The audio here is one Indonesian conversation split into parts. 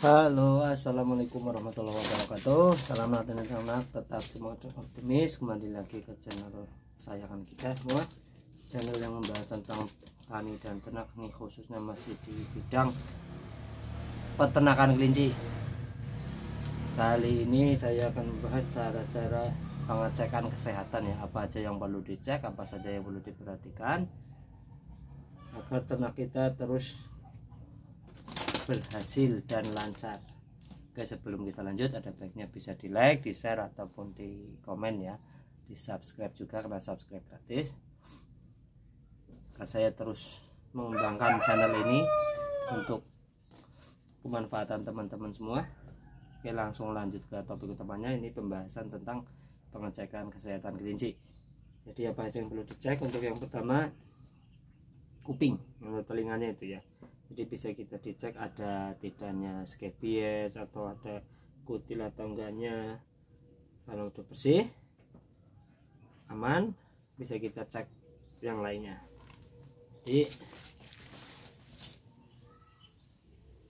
Halo assalamualaikum warahmatullahi wabarakatuh salam hati dan salam tetap semua optimis kembali lagi ke channel sayangan kita semua channel yang membahas tentang tani dan ternak ini khususnya masih di bidang peternakan kelinci kali ini saya akan membahas cara-cara pengecekan kesehatan ya apa aja yang perlu dicek apa saja yang perlu diperhatikan agar ternak kita terus berhasil dan lancar Oke sebelum kita lanjut ada baiknya bisa di like, di share ataupun di komen ya Di subscribe juga karena subscribe gratis Agar saya terus mengembangkan channel ini Untuk pemanfaatan teman-teman semua Oke langsung lanjut ke topik utamanya ini pembahasan tentang pengecekan kesehatan kelinci Jadi apa yang perlu dicek untuk yang pertama Kuping, menurut telinganya itu ya jadi bisa kita dicek ada tidaknya skepies atau ada kutil atau enggaknya kalau udah bersih aman bisa kita cek yang lainnya jadi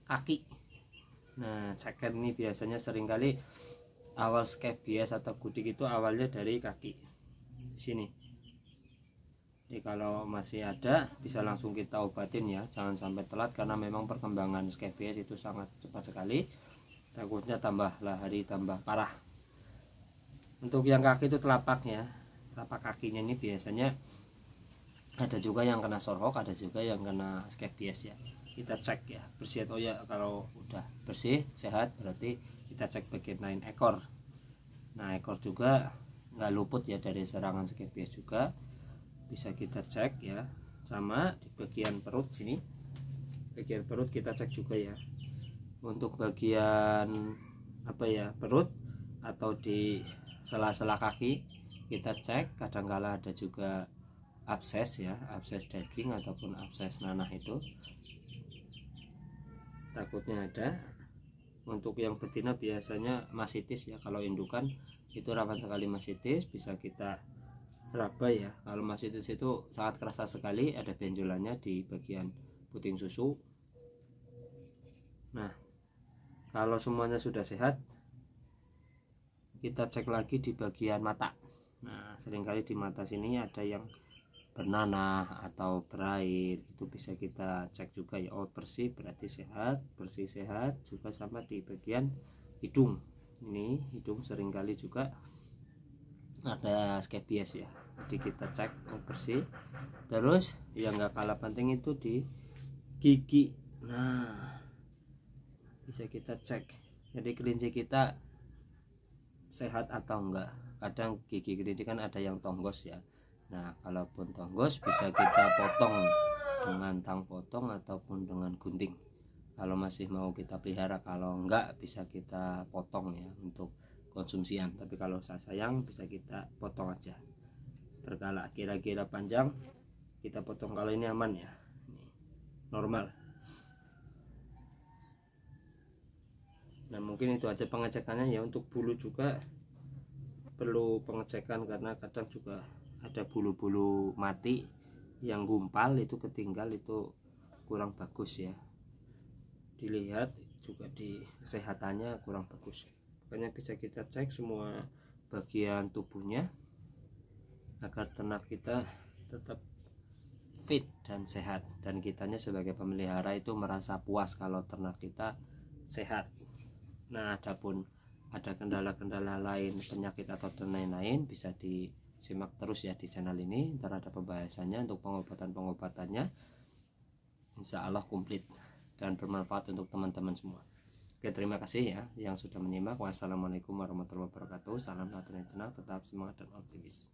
kaki nah ceker ini biasanya seringkali awal skepies atau kutil itu awalnya dari kaki sini jadi kalau masih ada bisa langsung kita obatin ya, jangan sampai telat karena memang perkembangan skabies itu sangat cepat sekali. Takutnya lah hari tambah parah. Untuk yang kaki itu telapaknya, telapak kakinya ini biasanya ada juga yang kena sorok, ada juga yang kena skabies ya. Kita cek ya, bersih atau ya kalau udah bersih, sehat berarti kita cek bagian lain ekor. Nah, ekor juga nggak luput ya dari serangan skabies juga bisa kita cek ya sama di bagian perut sini bagian perut kita cek juga ya untuk bagian apa ya perut atau di sela-sela kaki kita cek kadangkala ada juga abses ya abses daging ataupun abses nanah itu takutnya ada untuk yang betina biasanya masitis ya kalau indukan itu rawan sekali masitis bisa kita raba ya kalau mastitis itu sangat kerasa sekali ada benjolannya di bagian puting susu nah kalau semuanya sudah sehat kita cek lagi di bagian mata nah seringkali di mata sini ada yang bernanah atau berair itu bisa kita cek juga ya oh bersih berarti sehat bersih sehat juga sama di bagian hidung ini hidung seringkali juga ada skabies ya jadi kita cek bersih terus yang nggak kalah penting itu di gigi nah bisa kita cek jadi kelinci kita sehat atau enggak kadang gigi kelinci kan ada yang tonggos ya nah kalaupun tonggos bisa kita potong dengan tang potong ataupun dengan gunting kalau masih mau kita pelihara kalau enggak bisa kita potong ya untuk konsumsian tapi kalau saya sayang bisa kita potong aja berkala kira-kira panjang kita potong kalau ini aman ya normal nah mungkin itu aja pengecekannya ya untuk bulu juga perlu pengecekan karena kadang juga ada bulu-bulu mati yang gumpal itu ketinggal itu kurang bagus ya dilihat juga di kesehatannya kurang bagus makanya bisa kita cek semua bagian tubuhnya agar ternak kita tetap fit dan sehat dan kitanya sebagai pemelihara itu merasa puas kalau ternak kita sehat nah adapun ada kendala-kendala lain penyakit atau dan lain-lain bisa disimak terus ya di channel ini ntar ada pembahasannya untuk pengobatan-pengobatannya insya Allah komplit dan bermanfaat untuk teman-teman semua Oke terima kasih ya yang sudah menyimak. Wassalamualaikum warahmatullahi wabarakatuh. Salam satu tenang, tetap semangat dan optimis.